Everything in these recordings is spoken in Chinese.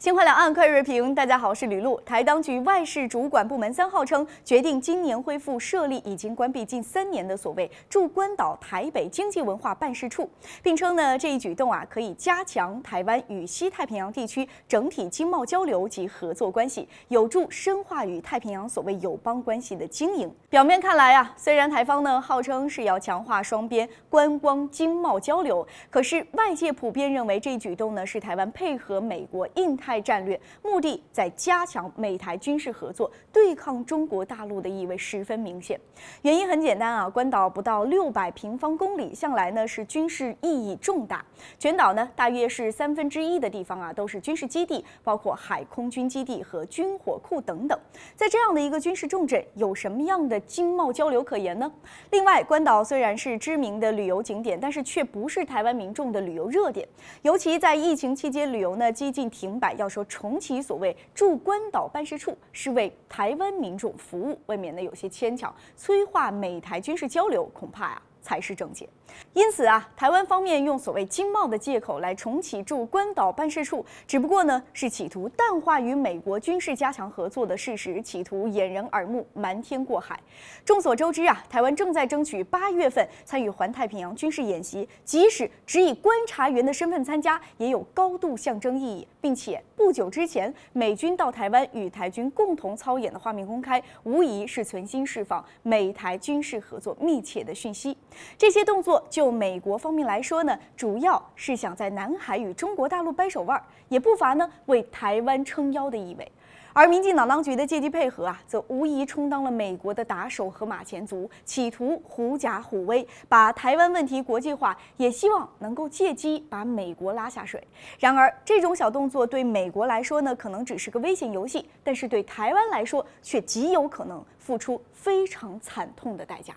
新华两岸快讯锐评：大家好，我是吕璐。台当局外事主管部门三号称决定今年恢复设立已经关闭近三年的所谓驻关岛台北经济文化办事处，并称呢这一举动啊可以加强台湾与西太平洋地区整体经贸交流及合作关系，有助深化与太平洋所谓友邦关系的经营。表面看来啊，虽然台方呢号称是要强化双边观光经贸交流，可是外界普遍认为这一举动呢是台湾配合美国印太。战略目的在加强美台军事合作，对抗中国大陆的意味十分明显。原因很简单啊，关岛不到六百平方公里，向来呢是军事意义重大。全岛呢大约是三分之一的地方啊都是军事基地，包括海空军基地和军火库等等。在这样的一个军事重镇，有什么样的经贸交流可言呢？另外，关岛虽然是知名的旅游景点，但是却不是台湾民众的旅游热点，尤其在疫情期间，旅游呢接近停摆。要说重启所谓驻关岛办事处是为台湾民众服务，未免呢有些牵强。催化美台军事交流，恐怕呀。才是正解，因此啊，台湾方面用所谓经贸的借口来重启驻关岛办事处，只不过呢是企图淡化与美国军事加强合作的事实，企图掩人耳目，瞒天过海。众所周知啊，台湾正在争取八月份参与环太平洋军事演习，即使只以观察员的身份参加，也有高度象征意义，并且不久之前美军到台湾与台军共同操演的画面公开，无疑是存心释放美台军事合作密切的讯息。这些动作，就美国方面来说呢，主要是想在南海与中国大陆掰手腕，也不乏呢为台湾撑腰的意味。而民进党当局的借机配合啊，则无疑充当了美国的打手和马前卒，企图狐假虎威，把台湾问题国际化，也希望能够借机把美国拉下水。然而，这种小动作对美国来说呢，可能只是个危险游戏，但是对台湾来说，却极有可能付出非常惨痛的代价。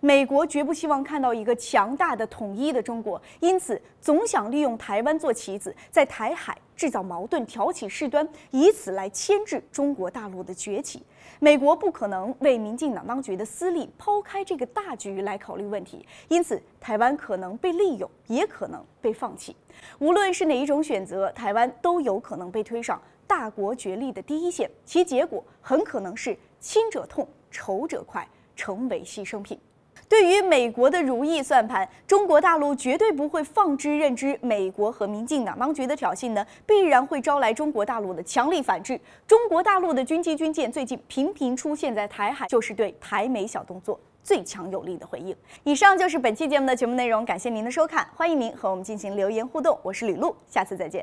美国绝不希望看到一个强大的统一的中国，因此总想利用台湾做棋子，在台海制造矛盾、挑起事端，以此来牵制中国大陆的崛起。美国不可能为民进党当局的私利抛开这个大局来考虑问题，因此台湾可能被利用，也可能被放弃。无论是哪一种选择，台湾都有可能被推上大国角力的第一线，其结果很可能是亲者痛、仇者快，成为牺牲品。对于美国的如意算盘，中国大陆绝对不会放之任之。美国和民进党当局的挑衅呢，必然会招来中国大陆的强力反制。中国大陆的军机军舰最近频频出现在台海，就是对台美小动作最强有力的回应。以上就是本期节目的全部内容，感谢您的收看，欢迎您和我们进行留言互动。我是吕璐，下次再见。